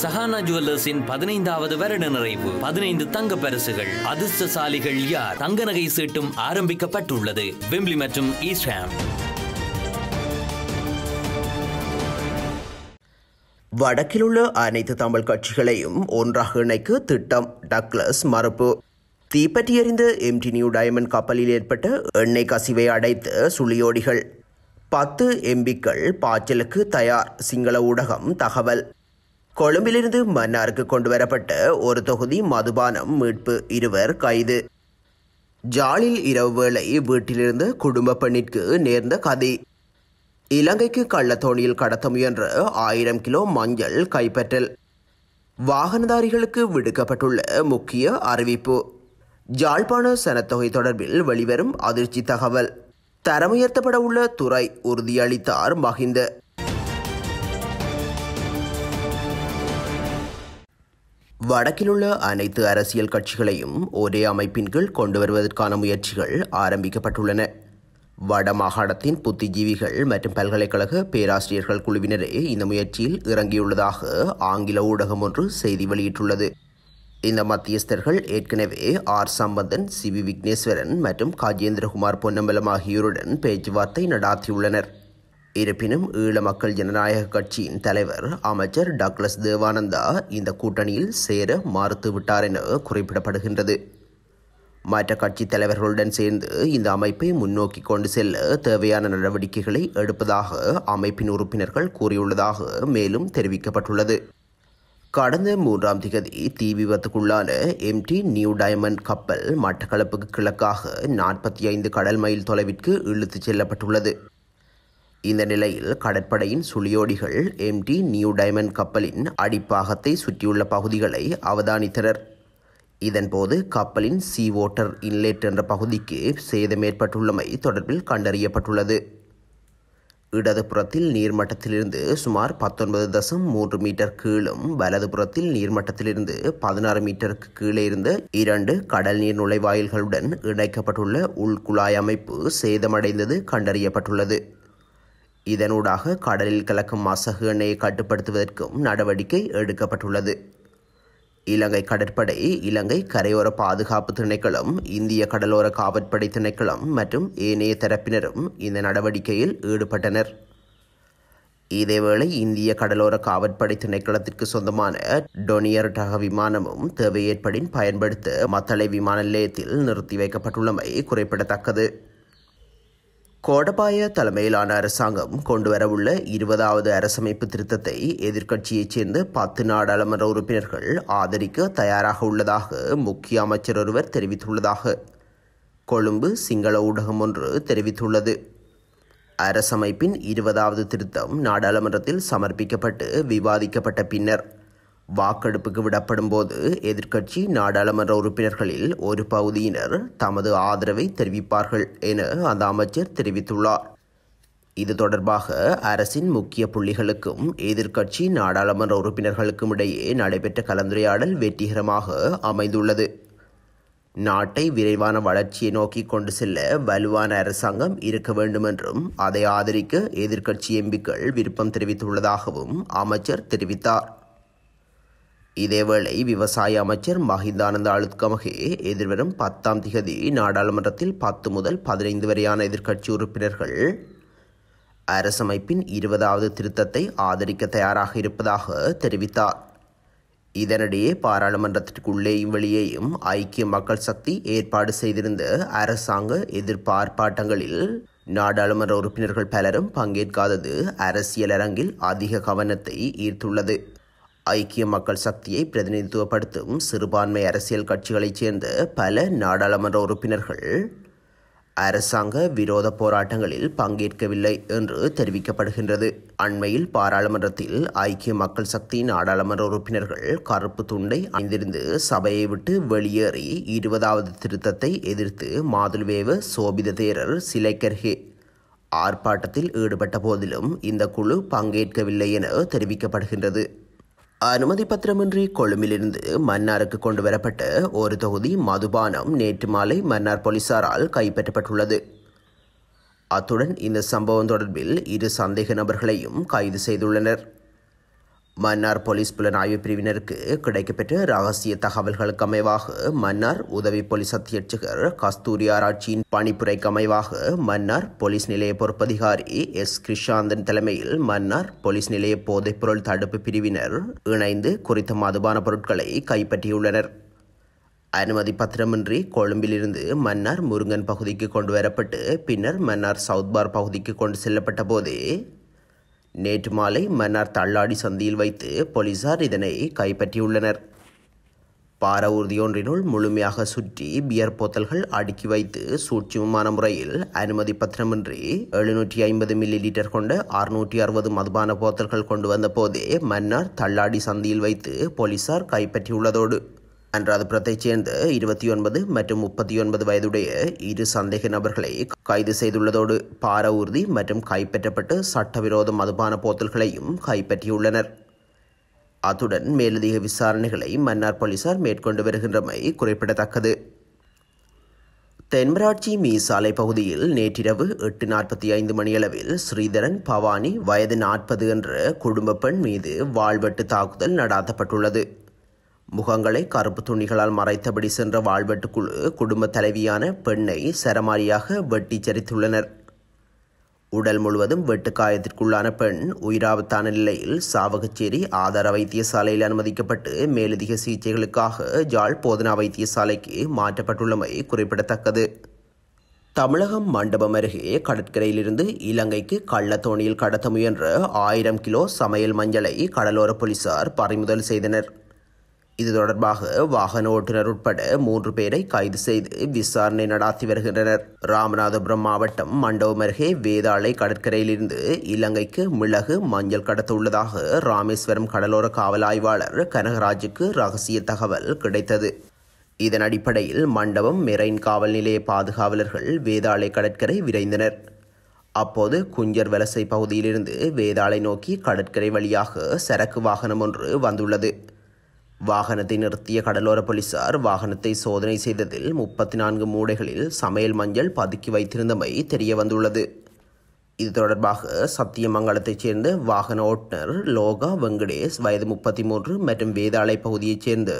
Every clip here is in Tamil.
சஹானா ஜுவல்லர்ஸின் பதினைந்தாவது வருட நிறைவு பதினைந்து தங்க பரிசுகள் அதிர்ஷ்டசாலிகள் யார் தங்க நகை சீட்டும் ஆரம்பிக்கப்பட்டுள்ளது விம்லி மற்றும் ஈஸ்டாம் வடக்கில் உள்ள அனைத்து தமிழ் கட்சிகளையும் ஒன்றாக இணைக்க திட்டம் டக்ளஸ் மறுப்பு தீப்பற்றி எறிந்த எம்டி நியூ டயமண்ட் கப்பலில் ஏற்பட்ட எண்ணெய் கசிவை அடைத்த சுழியோடிகள் பத்து எம்பிக்கள் பாச்சலுக்கு தயார் சிங்கள ஊடகம் தகவல் கொழும்பிலிருந்து மன்னாருக்கு கொண்டு வரப்பட்ட ஒரு தொகுதி மதுபானம் மீட்பு இருவர் கைது ஜாலில் இரவு வேளை வீட்டிலிருந்து குடும்ப பெண்ணிற்கு நேர்ந்த கதி இலங்கைக்கு கள்ளத்தோணியில் கடத்த முயன்ற ஆயிரம் கிலோ மஞ்சள் கைப்பற்றல் வாகனதாரிகளுக்கு விடுக்கப்பட்டுள்ள முக்கிய அறிவிப்பு ஜாழ்ப்பாண சனத்தொகை தொடர்பில் வெளிவரும் அதிர்ச்சி தகவல் தரமுயர்த்தப்பட உள்ள துறை உறுதியளித்தார் மஹிந்த வடக்கிலுள்ள அனைத்து அரசியல் கட்சிகளையும் ஒரே அமைப்பின் கீழ் கொண்டு வருவதற்கான முயற்சிகள் ஆரம்பிக்கப்பட்டுள்ளன வட மாகாணத்தின் புத்திஜீவிகள் மற்றும் பல்கலைக்கழக பேராசிரியர்கள் குழுவினரே இந்த முயற்சியில் இறங்கியுள்ளதாக ஆங்கில ஊடகம் ஒன்று செய்தி வெளியிட்டுள்ளது இந்த மத்தியஸ்தர்கள் ஏற்கனவே R Sampanthan C V Wigneswaran மற்றும் காஜேந்திரகுமார் பொன்னம்பலம் ஆகியோருடன் பேச்சுவார்த்தை நடாத்தியுள்ளனர் இருப்பினும் ஈழ மக்கள் ஜனநாயக கட்சியின் தலைவர் அமைச்சர் டக்ளஸ் தேவானந்தா இந்த கூட்டணியில் சேர மறுத்துவிட்டார் என குறிப்பிடப்படுகின்றது மற்ற கட்சி தலைவர்களுடன் சேர்ந்து இந்த அமைப்பை முன்னோக்கி கொண்டு செல்ல தேவையான நடவடிக்கைகளை எடுப்பதாக அமைப்பின் உறுப்பினர்கள் கூறியுள்ளதாக மேலும் தெரிவிக்கப்பட்டுள்ளது கடந்த மூன்றாம் திகதி தீ விபத்துக்குள்ளான எம்டி நியூ டைமண்ட் கப்பல் மட்டக்களப்புக்கு கிழக்காக நாற்பத்தி ஐந்து கடல் மைல் தொலைவிற்கு இழுத்துச் செல்லப்பட்டுள்ளது இந்த நிலையில் கடற்படையின் சுழியோடிகள் எம்டி நியூ டைமண்ட் கப்பலின் அடிப்பாகத்தை சுற்றியுள்ள பகுதிகளை அவதானித்தனர் இதன்போது கப்பலின் சீ வாட்டர் இன்லெட் என்ற பகுதிக்கு சேதம் ஏற்பட்டுள்ளமை தொடர்பில் கண்டறியப்பட்டுள்ளது இடதுபுறத்தில் நீர்மட்டத்திலிருந்து சுமார் பத்தொன்பது தசம் மூன்று மீட்டர் கீழும் வலதுபுறத்தில் நீர்மட்டத்திலிருந்து பதினாறு மீட்டருக்கு கீழே இருந்த இரண்டு கடல் நீர் நுழைவாயில்களுடன் இணைக்கப்பட்டுள்ள உள்குழாய் அமைப்பு சேதமடைந்தது கண்டறியப்பட்டுள்ளது இதனூடாக கடலில் கலக்கும் மசகு எண்ணெயை கட்டுப்படுத்துவதற்கும் நடவடிக்கை எடுக்கப்பட்டுள்ளது இலங்கை கடற்படை இலங்கை கரையோர பாதுகாப்பு திணைக்களம் இந்திய கடலோர காவற்படை திணைக்களம் மற்றும் ஏனைய தரப்பினரும் இந்த நடவடிக்கையில் ஈடுபட்டனர் இதேவேளை இந்திய கடலோர காவற்படை திணைக்களத்திற்கு சொந்தமான டொனியர் டக விமானமும் தேவை பயன்படுத்த மத்தளை விமான நிலையத்தில் நிறுத்தி வைக்கப்பட்டுள்ளமை குறிப்பிடத்தக்கது கோடபாய தலைமையிலான அரசாங்கம் கொண்டுவரவுள்ள இருபதாவது அரசமைப்பு திருத்தத்தை எதிர்க்கட்சியைச் சேர்ந்த பத்து நாடாளுமன்ற உறுப்பினர்கள் ஆதரிக்க தயாராக உள்ளதாக முக்கிய அமைச்சர் ஒருவர் தெரிவித்துள்ளதாக கொழும்பு சிங்கள ஊடகம் ஒன்று தெரிவித்துள்ளது அரசமைப்பின் இருபதாவது திருத்தம் நாடாளுமன்றத்தில் சமர்ப்பிக்கப்பட்டு விவாதிக்கப்பட்ட பின்னர் வாக்கெடுப்புக்கு விடப்படும் போது எதிர்க்கட்சி நாடாளுமன்ற உறுப்பினர்களில் ஒரு பகுதியினர் தமது ஆதரவை தெரிவிப்பார்கள் என அந்த அமைச்சர் தெரிவித்துள்ளார் இது தொடர்பாக அரசின் முக்கிய புள்ளிகளுக்கும் எதிர்க்கட்சி நாடாளுமன்ற உறுப்பினர்களுக்கும் இடையே நடைபெற்ற கலந்துரையாடல் வெற்றிகரமாக அமைந்துள்ளது நாட்டை விரைவான வளர்ச்சியை நோக்கி கொண்டு செல்ல வலுவான அரசாங்கம் இருக்க வேண்டுமென்றும் அதை ஆதரிக்க எதிர்க்கட்சி எம்பிக்கள் விருப்பம் தெரிவித்துள்ளதாகவும் அமைச்சர் தெரிவித்தார் இதேவேளை விவசாய அமைச்சர் மஹிந்தானந்த அழுத்கமகே எதிர்வரும் பத்தாம் திகதி நாடாளுமன்றத்தில் பத்து முதல் பதினைந்து வரையான எதிர்க்கட்சி உறுப்பினர்கள் அரசமைப்பின் இருபதாவது திருத்தத்தை ஆதரிக்க தயாராக இருப்பதாக தெரிவித்தார் இதனிடையே பாராளுமன்றத்திற்குள்ளேயும் வெளியேயும் ஐக்கிய மக்கள் சக்தி ஏற்பாடு செய்திருந்த அரசாங்க எதிர்ப்பார்ப்பாட்டங்களில் நாடாளுமன்ற உறுப்பினர்கள் பலரும் பங்கேற்காதது அரசியல் அரங்கில் அதிக கவனத்தை ஈர்த்துள்ளது ஐக்கிய மக்கள் சக்தியை பிரதிநிதித்துவப்படுத்தும் சிறுபான்மை அரசியல் கட்சிகளைச் சேர்ந்த பல நாடாளுமன்ற உறுப்பினர்கள் அரசாங்க விரோத போராட்டங்களில் பங்கேற்கவில்லை என்று தெரிவிக்கப்படுகின்றது அண்மையில் பாராளுமன்றத்தில் ஐக்கிய மக்கள் சக்தி நாடாளுமன்ற உறுப்பினர்கள் கருப்பு துண்டை அணிந்திருந்து சபையை விட்டு வெளியேறி இருபதாவது திருத்தத்தை எதிர்த்து மாதுல்வேவ சோபித தேரர் சிலைக்கர்ஹே ஆர்ப்பாட்டத்தில் ஈடுபட்ட போதிலும் இந்த குழு பங்கேற்கவில்லை என தெரிவிக்கப்படுகின்றது அனுமதி பத்திரமின்றி கொழும்பிலிருந்து மன்னாருக்கு கொண்டு வரப்பட்ட ஒரு தொகுதி மதுபானம் நேற்று மாலை மன்னார் போலீசாரால் கைப்பற்றப்பட்டுள்ளது அத்துடன் இந்த சம்பவம் தொடர்பில் இரு சந்தேக நபர்களையும் கைது செய்துள்ளனர் மன்னார் போலீஸ் புலனாய்வு பிரிவினருக்கு கிடைக்கப்பெற்ற ரகசிய தகவல்களுக்கு அமைவாக மன்னார் உதவி போலீஸ் அத்தியட்சகர் கஸ்தூரி ஆராய்ச்சியின் பணிப்புரைக்கு அமைவாக மன்னார் போலீஸ் நிலைய பொறுப்பதிகாரி எஸ் கிருஷாந்தன் தலைமையில் மன்னார் போலீஸ் நிலைய போதைப்பொருள் தடுப்பு பிரிவினர் இணைந்து குறித்த மதுபான பொருட்களை கைப்பற்றியுள்ளனர் அனுமதி பத்திரமின்றி கொழும்பிலிருந்து மன்னார் முருங்கன் பகுதிக்கு கொண்டு வரப்பட்டு பின்னர் மன்னார் சவுத்பார் பகுதிக்கு கொண்டு செல்லப்பட்ட போதே நேற்று மாலை மன்னார் தள்ளாடி சந்தியில் வைத்து போலீசார் இதனை கைப்பற்றியுள்ளனர் பார ஊர்தியொன்றினுள் முழுமையாக சுற்றி பியர் போத்தல்கள் அடுக்கி வைத்து சூட்சிமமான முறையில் அனுமதி பத்திரமின்றி எழுநூற்றி ஐம்பது மில்லி லிட்டர் கொண்ட அறுநூற்றி அறுபது மதுபான போத்தல்கள் கொண்டு வந்த போதே மன்னார் தள்ளாடி சந்தியில் வைத்து போலீசார் கைப்பற்றியுள்ளதோடு அன்றாதபுரத்தைச் சேர்ந்த இருபத்தி ஒன்பது மற்றும் முப்பத்தி ஒன்பது வயதுடைய இரு சந்தேக நபர்களை கைது செய்துள்ளதோடு பார ஊர்தி மற்றும் கைப்பற்றப்பட்டு சட்டவிரோத மதுபான போத்தல்களையும் கைப்பற்றியுள்ளனர் அத்துடன் மேலதிக விசாரணைகளை மன்னார் போலீசார் மேற்கொண்டு வருகின்றமை குறிப்பிடத்தக்கது தென்மராட்சி மீசாலை பகுதியில் நேற்றிரவு எட்டு நாற்பத்தி ஐந்து மணியளவில் ஸ்ரீதரன் பவானி வயது நாற்பது என்ற குடும்ப பெண் மீது வாழ்வெட்டு தாக்குதல் நடாத்தப்பட்டுள்ளது முகங்களை கருப்பு துணிகளால் மறைத்தபடி சென்ற வாழ்வெட்டு குழு குடும்ப தலைவியான பெண்ணை சரமாரியாக வெட்டி சரித்துள்ளனர் உடல் முழுவதும் வெட்டுக்காயத்திற்குள்ளான பெண் உயிராபத்தான நிலையில் சாவகச்சேரி ஆதார வைத்தியசாலையில் அனுமதிக்கப்பட்டு மேலதிக சிகிச்சைகளுக்காக ஜாழ் போதனா வைத்தியசாலைக்கு மாற்றப்பட்டுள்ளமை குறிப்பிடத்தக்கது தமிழகம் மண்டபம் அருகே கடற்கரையிலிருந்து இலங்கைக்கு கள்ளத்தோணியில் கடத்த முயன்ற ஆயிரம் கிலோ சமையல் மஞ்சளை கடலோர போலீசார் பறிமுதல் செய்தனர் இது தொடர்பாக வாகன ஓட்டுநர் உட்பட மூன்று பேரை கைது செய்து விசாரணை நடாத்தி வருகின்றனர் ராமநாதபுரம் மாவட்டம் மண்டபம் அருகே வேதாளை கடற்கரையிலிருந்து இலங்கைக்கு மிளகு மஞ்சள் கடத்த உள்ளதாக ராமேஸ்வரம் கடலோர காவல் ஆய்வாளர் கனகராஜுக்கு ரகசிய தகவல் கிடைத்தது இதன் அடிப்படையில் மண்டபம் மெரைன் காவல் நிலைய பாதுகாவலர்கள் வேதாளை கடற்கரை விரைந்தனர் அப்போது குஞ்சர் வலசை பகுதியிலிருந்து வேதாளை நோக்கி கடற்கரை வழியாக சரக்கு வாகனம் ஒன்று வந்துள்ளது வாகனத்தை நிறுத்திய கடலோர போலீசார் வாகனத்தை சோதனை செய்ததில் முப்பத்தி நான்கு மூடைகளில் சமையல் மஞ்சள் பதுக்கி வைத்திருந்தமை தெரிய வந்துள்ளது இது தொடர்பாக சத்தியமங்கலத்தைச் சேர்ந்த வாகன ஓட்டுநர் லோகா வெங்கடேஷ் வயது முப்பத்தி மூன்று மற்றும் வேதாளை பகுதியைச் சேர்ந்த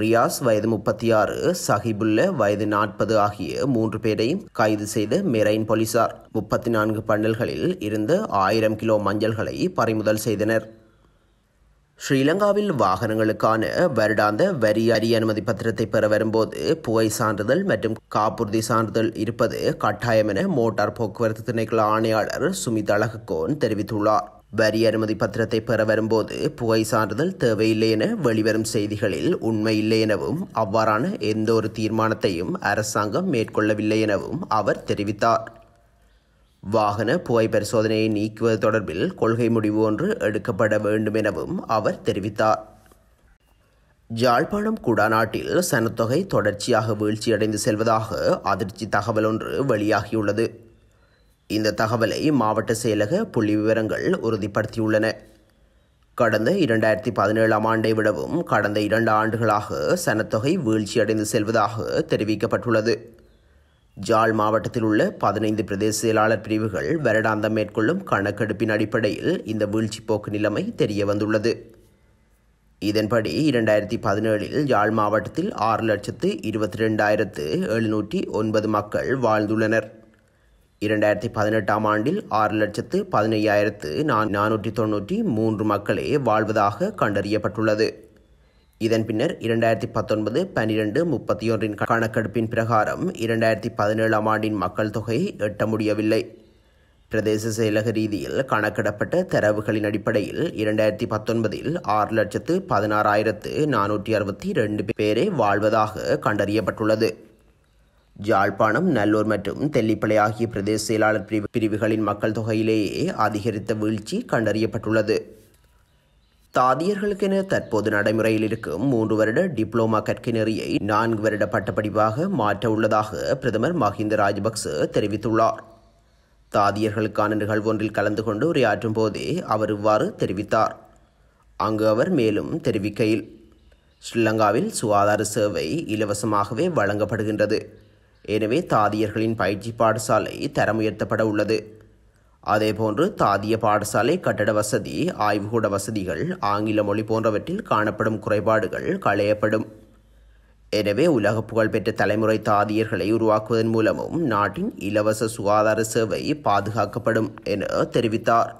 ரியாஸ் வயது முப்பத்தி ஆறு சஹிபுல்ல வயது நாற்பது ஆகிய மூன்று பேரையும் கைது செய்த மெரைன் போலீசார் முப்பத்தி நான்கு பண்டல்களில் இருந்து ஆயிரம் கிலோ மஞ்சள்களை பறிமுதல் செய்தனர் ஸ்ரீலங்காவில் வாகனங்களுக்கான வருடாந்த வரி அரிய அனுமதி பத்திரத்தை பெற வரும்போது புகை சான்றிதழ் மற்றும் காப்புறுதி சான்றிதழ் இருப்பது கட்டாயம் என மோட்டார் போக்குவரத்து திணைக்கள ஆணையாளர் சுமித் அழகோன் தெரிவித்துள்ளார் வரி அனுமதி பத்திரத்தை பெற வரும்போது புகை சான்றிதழ் தேவையில்லை என வெளிவரும் செய்திகளில் உண்மை இல்லை எனவும் அவ்வாறான எந்த ஒரு தீர்மானத்தையும் அரசாங்கம் மேற்கொள்ளவில்லை எனவும் அவர் தெரிவித்தார் வாகன புகை பரிசோதனையை நீக்குவது தொடர்பில் கொள்கை முடிவு ஒன்று எடுக்கப்பட வேண்டும் எனவும் அவர் தெரிவித்தார் ஜாழ்ப்பாணம் குடாநாட்டில் சனத்தொகை தொடர்ச்சியாக வீழ்ச்சியடைந்து செல்வதாக அதிர்ச்சி தகவல் ஒன்று வெளியாகியுள்ளது இந்த தகவலை மாவட்ட செயலக புள்ளி விவரங்கள் உறுதிப்படுத்தியுள்ளன கடந்த இரண்டாயிரத்தி பதினேழாம் ஆண்டை விடவும் கடந்த இரண்டு ஆண்டுகளாக சனத்தொகை வீழ்ச்சியடைந்து செல்வதாக தெரிவிக்கப்பட்டுள்ளது ஜாழ் மாவட்டத்தில் உள்ள பதினைந்து பிரதேச செயலாளர் பிரிவுகள் வருடாந்தம் மேற்கொள்ளும் கணக்கெடுப்பின் அடிப்படையில் இந்த வீழ்ச்சி போக்கு நிலைமை தெரிய வந்துள்ளது இதன்படி இரண்டாயிரத்தி பதினேழில் யாழ் மாவட்டத்தில் ஆறு லட்சத்து இருபத்தி ரெண்டாயிரத்து எழுநூற்றி ஒன்பது மக்கள் வாழ்ந்துள்ளனர் இரண்டாயிரத்தி பதினெட்டாம் ஆண்டில் ஆறு லட்சத்து பதினையாயிரத்து நானூற்றி தொன்னூற்றி மூன்று மக்களே வாழ்வதாக கண்டறியப்பட்டுள்ளது இதன் பின்னர் இரண்டாயிரத்தி பத்தொன்பது பனிரெண்டு முப்பத்தி ஒன்றின் கணக்கெடுப்பின் பிரகாரம் இரண்டாயிரத்தி பதினேழாம் ஆண்டின் மக்கள் தொகை எட்ட முடியவில்லை பிரதேச செயலக ரீதியில் கணக்கிடப்பட்ட தரவுகளின் அடிப்படையில் இரண்டாயிரத்தி பத்தொன்பதில் ஆறு லட்சத்து பதினாறாயிரத்து நானூற்றி அறுபத்தி ரெண்டு பேரே வாழ்வதாக கண்டறியப்பட்டுள்ளது ஜாழ்ப்பாணம் நல்லூர் மற்றும் தெல்லிப்பளை ஆகிய பிரதேச செயலாளர் பிரிவு பிரிவுகளின் மக்கள் தொகையிலேயே அதிகரித்த வீழ்ச்சி கண்டறியப்பட்டுள்ளது தாதியர்களுக்கென தற்போது நடைமுறையில் இருக்கும் மூன்று வருட டிப்ளோமா கற்கை நெறியை நான்கு வருட பட்டப்படிப்பாக மாற்ற உள்ளதாக பிரதமர் மஹிந்த ராஜபக்ச தெரிவித்துள்ளார் தாதியர்களுக்கான நிகழ்வு ஒன்றில் கலந்து கொண்டு உரையாற்றும் போதே அவர் இவ்வாறு தெரிவித்தார் அங்கு அவர் மேலும் தெரிவிக்கையில் ஸ்ரீலங்காவில் சுகாதார சேவை இலவசமாகவே வழங்கப்படுகின்றது எனவே தாதியர்களின் பயிற்சி பாடசாலை தரம் உயர்த்தப்பட உள்ளது அதேபோன்று தாதிய பாடசாலை கட்டட வசதி ஆய்வுகூட வசதிகள் ஆங்கில மொழி போன்றவற்றில் காணப்படும் குறைபாடுகள் களையப்படும் எனவே உலக புகழ்பெற்ற தலைமுறை தாதியர்களை உருவாக்குவதன் மூலமும் நாட்டின் இலவச சுகாதார சேவை பாதுகாக்கப்படும் என தெரிவித்தார்